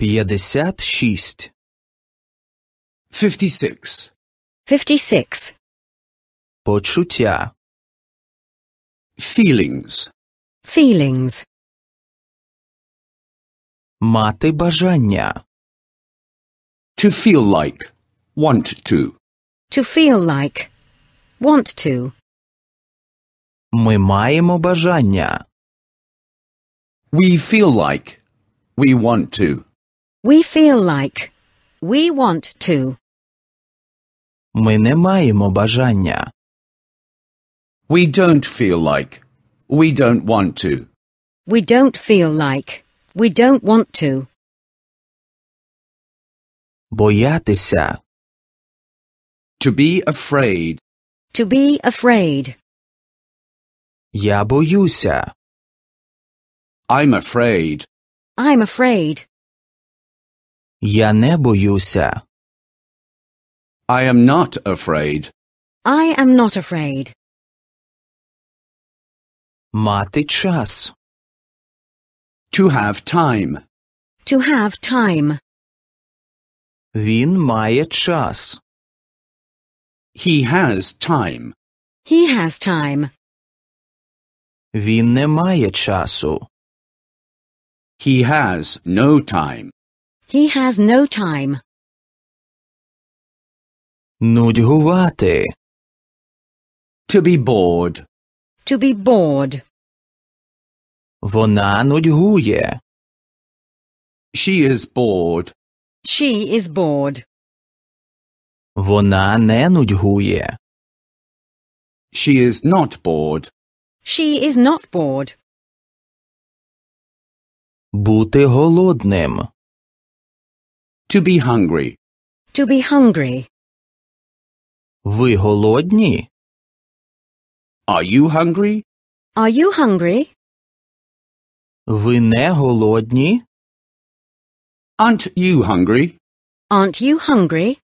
56 56 56 Почуття Feelings Feelings Мати бажання To feel like want to To feel like want to Ми маємо бажання We feel like we want to we feel like. We want to. Ми не маємо бажання. We don't feel like. We don't want to. We don't feel like. We don't want to. Боятися. To be afraid. To be afraid. Я боюся. I'm afraid. I'm afraid. Я не боюся. I am not afraid. I am not afraid. Мати час. To have time. To have time. Він має час. He has time. He has time. Він не має часу. He has no time. He has no time. Нудьгувати. To be bored. To be bored. Вона нудьгує. She is bored. She is bored. Вона не нудьгує. She is not bored. She is not bored. Бути голодним. To be hungry. To be hungry. Ви голодні? Are you hungry? Are you hungry? Ви не голодні? Aren't you hungry? Aren't you hungry?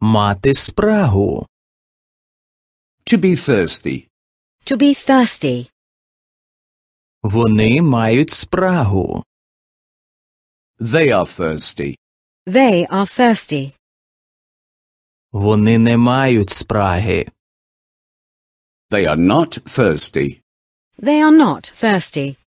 Мати спрагу. To be thirsty. To be thirsty. Вони мають спрагу. They are thirsty. They are thirsty. Вони не мають спраги. They are not thirsty. They are not thirsty.